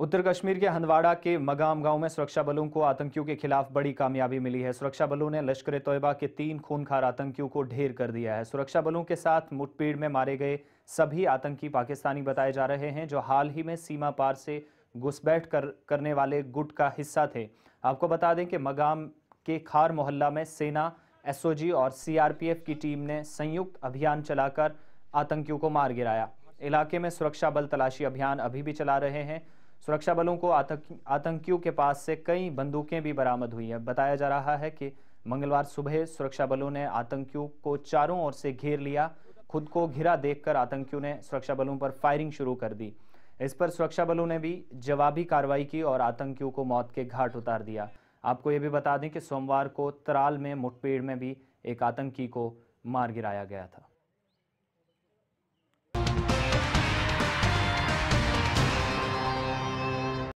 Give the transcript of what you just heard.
उत्तर कश्मीर के हंदवाड़ा के मगाम गांव में सुरक्षा बलों को आतंकियों के खिलाफ बड़ी कामयाबी मिली है सुरक्षा बलों ने लश्कर तोयबा के तीन खूनखार आतंकियों को ढेर कर दिया है सुरक्षा बलों के साथ मुठभेड़ में मारे गए सभी आतंकी पाकिस्तानी बताए जा रहे हैं जो हाल ही में सीमा पार से घुसपैठ कर करने वाले गुट का हिस्सा थे आपको बता दें कि मगाम के खार मोहल्ला में सेना एसओजी और सीआरपीएफ की टीम ने संयुक्त अभियान चलाकर आतंकियों को मार गिराया इलाके में सुरक्षा बल तलाशी अभियान अभी भी चला रहे हैं सुरक्षा बलों को आतंकियों के पास से कई बंदूकें भी बरामद हुई हैं बताया जा रहा है कि मंगलवार सुबह सुरक्षा बलों ने आतंकियों को चारों ओर से घेर लिया खुद को घिरा देखकर आतंकियों ने सुरक्षा बलों पर फायरिंग शुरू कर दी इस पर सुरक्षा बलों ने भी जवाबी कार्रवाई की और आतंकियों को मौत के घाट उतार दिया आपको ये भी बता दें कि सोमवार को तराल में मुठभेड़ में भी एक आतंकी को मार गिराया गया था